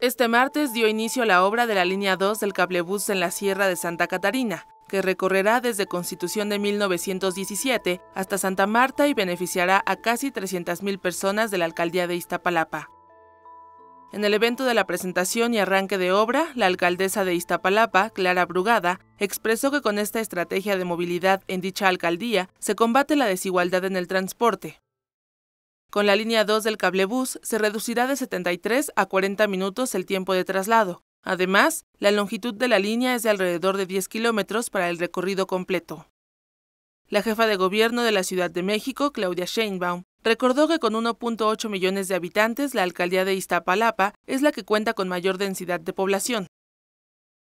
Este martes dio inicio la obra de la línea 2 del cablebús en la Sierra de Santa Catarina, que recorrerá desde Constitución de 1917 hasta Santa Marta y beneficiará a casi 300.000 personas de la alcaldía de Iztapalapa. En el evento de la presentación y arranque de obra, la alcaldesa de Iztapalapa, Clara Brugada, expresó que con esta estrategia de movilidad en dicha alcaldía se combate la desigualdad en el transporte, con la línea 2 del cablebús se reducirá de 73 a 40 minutos el tiempo de traslado. Además, la longitud de la línea es de alrededor de 10 kilómetros para el recorrido completo. La jefa de gobierno de la Ciudad de México, Claudia Sheinbaum, recordó que con 1.8 millones de habitantes, la alcaldía de Iztapalapa es la que cuenta con mayor densidad de población.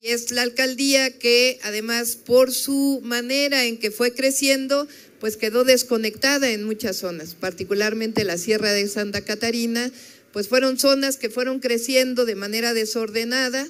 Es la alcaldía que además por su manera en que fue creciendo, pues quedó desconectada en muchas zonas, particularmente la Sierra de Santa Catarina, pues fueron zonas que fueron creciendo de manera desordenada,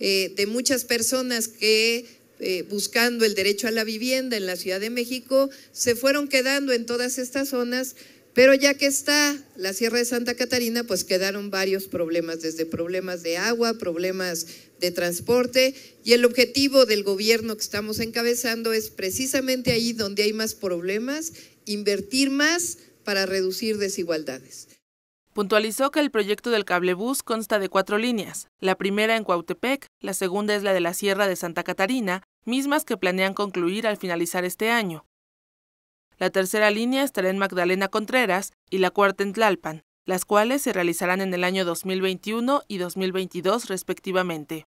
eh, de muchas personas que eh, buscando el derecho a la vivienda en la Ciudad de México, se fueron quedando en todas estas zonas pero ya que está la Sierra de Santa Catarina, pues quedaron varios problemas, desde problemas de agua, problemas de transporte, y el objetivo del gobierno que estamos encabezando es precisamente ahí donde hay más problemas, invertir más para reducir desigualdades. Puntualizó que el proyecto del cablebús consta de cuatro líneas, la primera en Cuautepec, la segunda es la de la Sierra de Santa Catarina, mismas que planean concluir al finalizar este año, la tercera línea estará en Magdalena Contreras y la cuarta en Tlalpan, las cuales se realizarán en el año 2021 y 2022 respectivamente.